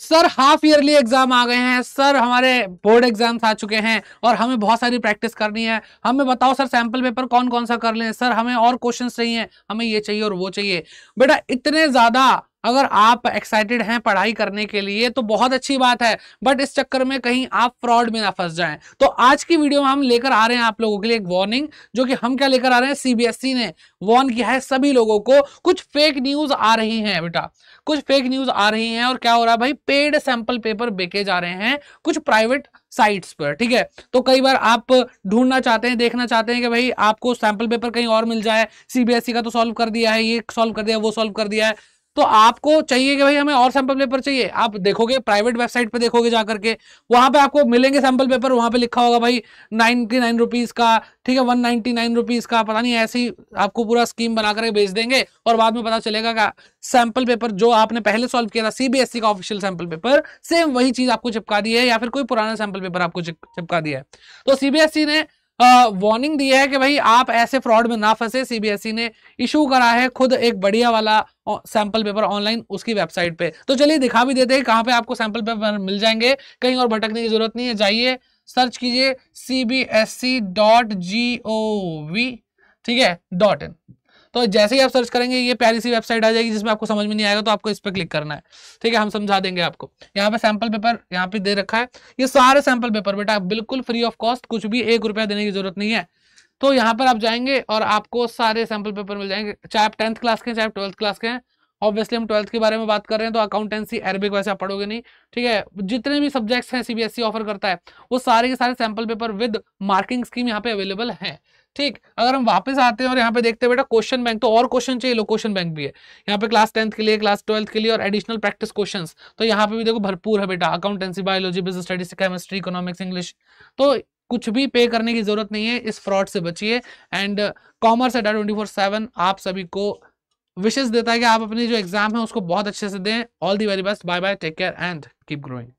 sir half yearly exam आ गए हैं सर हमारे बोर्ड एग्जाम्स आ चुके हैं और हमें बहुत सारी प्रैक्टिस करनी है हमें बताओ सर सैंपल पेपर कौन कौन सा कर लें सर हमें और क्वेश्चंस चाहिए हमें ये चाहिए और वो चाहिए बेटा इतने ज़्यादा अगर आप एक्साइटेड हैं पढ़ाई करने के लिए तो बहुत अच्छी बात है बट इस चक्कर में कहीं आप फ्रॉड में ना फंस जाएं तो आज की वीडियो में हम लेकर आ रहे हैं आप लोगों के लिए एक वार्निंग जो कि हम क्या लेकर आ रहे हैं सीबीएसई e ने वार्न किया है सभी लोगों को कुछ फेक न्यूज आ रही है बेटा कुछ फेक न्यूज आ रही है और क्या हो रहा है भाई पेड सैंपल पेपर बेके जा रहे हैं कुछ प्राइवेट साइट्स पर ठीक है तो कई बार आप ढूंढना चाहते हैं देखना चाहते हैं कि भाई आपको सैंपल पेपर कहीं और मिल जाए सीबीएसई e का तो सॉल्व कर दिया है ये सॉल्व कर दिया वो सॉल्व कर दिया है तो आपको चाहिए कि भाई हमें और सैंपल पेपर चाहिए आप देखोगे प्राइवेट वेबसाइट पे देखोगे जा करके वहां पे आपको मिलेंगे सैंपल पेपर वहां पे लिखा होगा भाई नाइनटी नाइन रुपीज का ठीक है वन नाइनटी नाइन रुपीज का पता नहीं ऐसे ही आपको पूरा स्कीम बना करके भेज देंगे और बाद में पता चलेगा का सैंपल पेपर जो आपने पहले सॉल्व किया था सीबीएसई e का ऑफिशियल सैंपल पेपर सेम वही चीज आपको चिपका दी है या फिर कोई पुराना सैंपल पेपर आपको चिपका दिया है तो सीबीएसई e ने वार्निंग दी है कि भाई आप ऐसे फ्रॉड में ना फंसे सीबीएसई e ने इशू करा है खुद एक बढ़िया वाला सैंपल पेपर ऑनलाइन उसकी वेबसाइट पे तो चलिए दिखा भी देते हैं कहाँ पे आपको सैंपल पेपर मिल जाएंगे कहीं और भटकने की जरूरत नहीं है जाइए सर्च कीजिए C B S dot G O V ठीक है डॉट इन तो जैसे ही आप सर्च करेंगे ये प्यारी सी वेबसाइट आ जाएगी जिसमें आपको समझ में नहीं आएगा तो आपको इस पर क्लिक करना है ठीक है हम समझा देंगे आपको यहाँ पे सैंपल पेपर यहाँ पे दे रखा है ये सारे सैंपल पेपर बेटा बिल्कुल फ्री ऑफ कॉस्ट कुछ भी एक रुपया देने की जरूरत नहीं है तो यहाँ पर आप जाएंगे और आपको सारे सैंपल पेपर मिल जाएंगे चाहे आप टेंथ क्लास के चाहे आप ट्वेल्थ क्लास के हैं ऑब्वियसली हम ट्वेल्थ के बारे में बात कर रहे हैं तो अकाउंटेंसी अरबिक वैसे आप पढ़ोगे नहीं ठीक है जितने भी सब्जेक्ट्स हैं सीबीएसई ऑफर e करता है वो सारे के सारे sample paper with marking scheme यहाँ पे अवेलेबल है ठीक अगर हम वापस आते हैं और यहाँ पे देखते हैं बेटा क्वेश्चन बैंक तो और क्वेश्चन चाहिए लोकेशन बैंक भी है यहाँ पे क्लास टेंथ के लिए क्लास ट्वेल्थ के लिए और एडिशनल प्रैक्टिस क्वेश्चन तो यहाँ पे भी देखो भरपूर है बेटा accountancy biology business studies chemistry economics English तो कुछ भी पे करने की जरूरत नहीं है इस फ्रॉड से बचिए and commerce Adda twenty four seven आप सभी को विशेष देता है कि आप अपनी जो एग्जाम है उसको बहुत अच्छे से दें all the very best bye bye take care and keep growing